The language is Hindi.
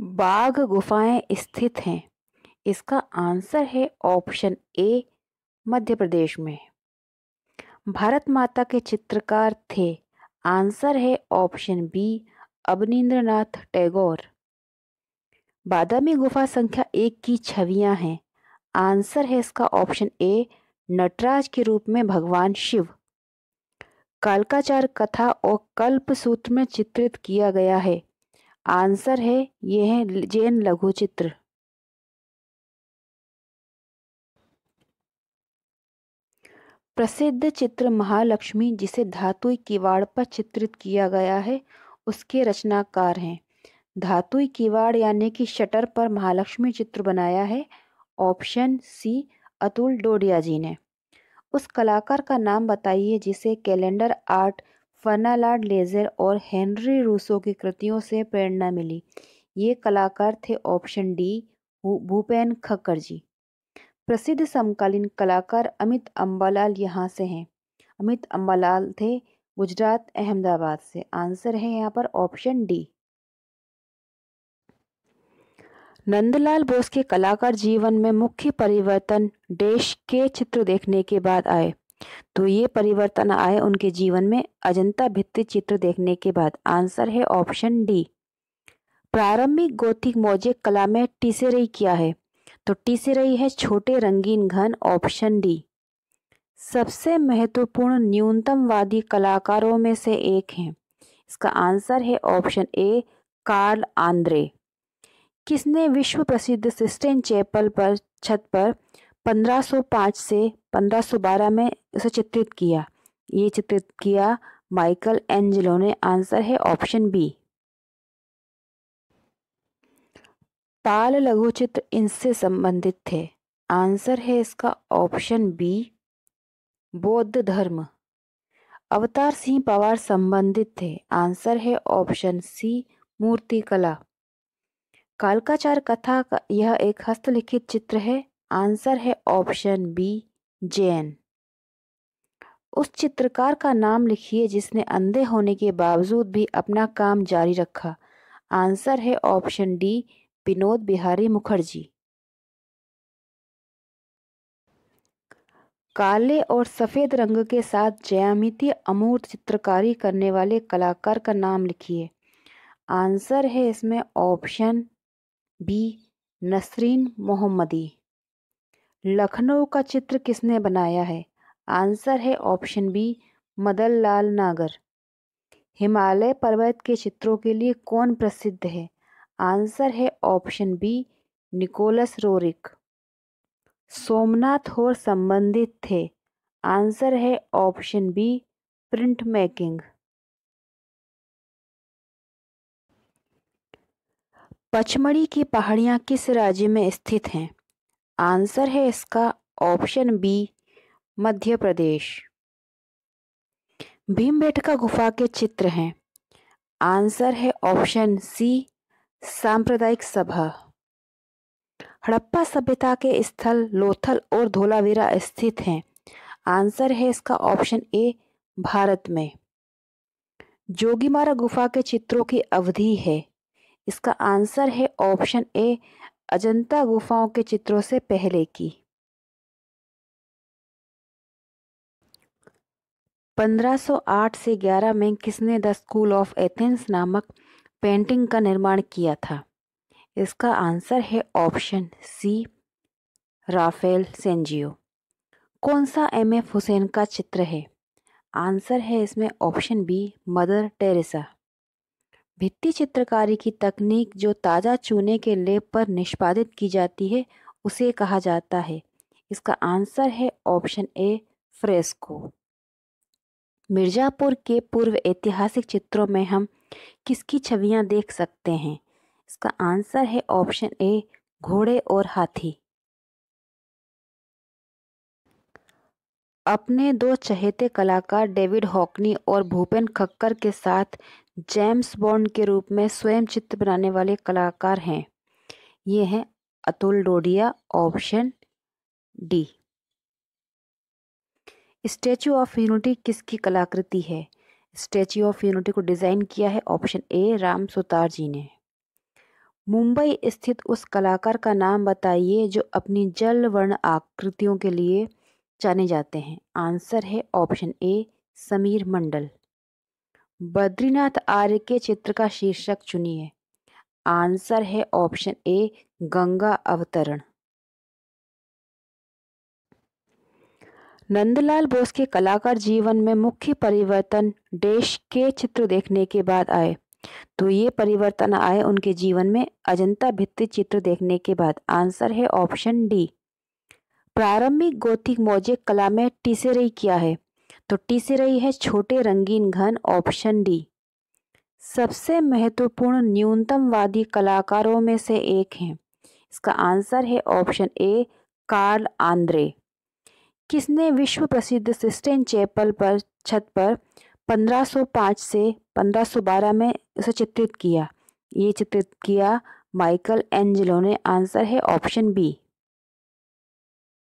बाघ गुफाएं स्थित हैं इसका आंसर है ऑप्शन ए मध्य प्रदेश में भारत माता के चित्रकार थे आंसर है ऑप्शन बी अवनीन्द्रनाथ टैगोर बादामी गुफा संख्या एक की छवियां हैं आंसर है इसका ऑप्शन ए नटराज के रूप में भगवान शिव कालकाचार कथा और कल्प सूत्र में चित्रित किया गया है आंसर है ये है जैन लघु चित्र प्रसिद्ध चित्र महालक्ष्मी जिसे धातु किवाड़ पर चित्रित किया गया है उसके रचनाकार हैं धातु किवाड़ यानी कि शटर पर महालक्ष्मी चित्र बनाया है ऑप्शन सी अतुल डोडिया जी ने उस कलाकार का नाम बताइए जिसे कैलेंडर आर्ट फर्नालाड लेजर और हेनरी रूसो की कृतियों से प्रेरणा मिली ये कलाकार थे ऑप्शन डी भूपेन खक्कर जी प्रसिद्ध समकालीन कलाकार अमित अम्बालाल यहाँ से हैं अमित अम्बालाल थे गुजरात अहमदाबाद से आंसर है यहाँ पर ऑप्शन डी नंदलाल बोस के कलाकार जीवन में मुख्य परिवर्तन देश के चित्र देखने के बाद आए तो ये परिवर्तन आए उनके जीवन में अजंता भित्ति चित्र देखने के बाद आंसर है ऑप्शन डी प्रारंभिक गोथिक मोजेक कला में टीसेरई क्या है तो टीसेरई है छोटे रंगीन घन ऑप्शन डी सबसे महत्वपूर्ण न्यूनतमवादी कलाकारों में से एक हैं इसका आंसर है ऑप्शन ए कार्ल आंद्रे किसने विश्व प्रसिद्ध सिस्टेन चैपल पर छत पर 1505 से 1512 में उसे चित्रित किया ये चित्रित किया माइकल एंजलो ने आंसर है ऑप्शन बी पाल लघु चित्र इनसे संबंधित थे आंसर है इसका ऑप्शन बी बौद्ध धर्म अवतार सिंह पवार संबंधित थे आंसर है ऑप्शन सी मूर्तिकला कालकाचार कथा का यह एक हस्तलिखित चित्र है आंसर है ऑप्शन बी जैन उस चित्रकार का नाम लिखिए जिसने अंधे होने के बावजूद भी अपना काम जारी रखा आंसर है ऑप्शन डी विनोद बिहारी मुखर्जी काले और सफ़ेद रंग के साथ जयामिति अमूर्त चित्रकारी करने वाले कलाकार का नाम लिखिए आंसर है इसमें ऑप्शन बी नसरीन मोहम्मदी लखनऊ का चित्र किसने बनाया है आंसर है ऑप्शन बी मदन लाल नागर हिमालय पर्वत के चित्रों के लिए कौन प्रसिद्ध है आंसर है option B Nicholas Roerich Somnath और संबंधित थे आंसर है option B print making Pachmarhi की पहाड़ियाँ किस राज्य में स्थित हैं आंसर है इसका ऑप्शन बी मध्य प्रदेश भीमबेटका गुफा के चित्र हैं आंसर है ऑप्शन सी सांप्रदायिक सभा हड़प्पा सभ्यता के स्थल लोथल और धोलावीरा स्थित हैं आंसर है इसका ऑप्शन ए भारत में जोगीमारा गुफा के चित्रों की अवधि है इसका आंसर है ऑप्शन ए अजंता गुफाओं के चित्रों से पहले की पंद्रह सौ आठ से ग्यारह में किसने द स्कूल ऑफ एथेंस नामक पेंटिंग का निर्माण किया था इसका आंसर है ऑप्शन सी राफेल सेंजियो कौन सा एम एफ हुसैन का चित्र है आंसर है इसमें ऑप्शन बी मदर टेरेसा भित्ति चित्रकारी की तकनीक जो ताज़ा चूने के लेप पर निष्पादित की जाती है उसे कहा जाता है इसका आंसर है ऑप्शन ए फ्रेस्को मिर्ज़ापुर के पूर्व ऐतिहासिक चित्रों में हम किसकी छवियां देख सकते हैं इसका आंसर है ऑप्शन ए घोड़े और हाथी अपने दो चहेते कलाकार डेविड हॉकनी और भूपेन खक्कर के साथ जेम्स बॉन्ड के रूप में स्वयं चित्र बनाने वाले कलाकार हैं ये हैं Atul Dodiya option D Statue of Unity किसकी कलाकृति है स्टैचू ऑफ यूनिटी को डिज़ाइन किया है ऑप्शन ए राम सुतार जी ने मुंबई स्थित उस कलाकार का नाम बताइए जो अपनी जल वर्ण आकृतियों के लिए जाने जाते हैं आंसर है ऑप्शन ए समीर मंडल बद्रीनाथ आर्य के चित्र का शीर्षक चुनिए आंसर है ऑप्शन ए गंगा अवतरण नंदलाल बोस के कलाकार जीवन में मुख्य परिवर्तन देश के चित्र देखने के बाद आए तो ये परिवर्तन आए उनके जीवन में अजंता भित्ति चित्र देखने के बाद आंसर है ऑप्शन डी प्रारंभिक गोथिक मौजिक कला में टीसेरे किया है तो टी से रही है छोटे रंगीन घन ऑप्शन डी सबसे महत्वपूर्ण न्यूनतमवादी कलाकारों में से एक हैं इसका आंसर है ऑप्शन ए कार्ल आंद्रे किसने विश्व प्रसिद्ध सिस्टेन चैपल पर छत पर 1505 से 1512 में उसे चित्रित किया ये चित्रित किया माइकल एंजलो ने आंसर है ऑप्शन बी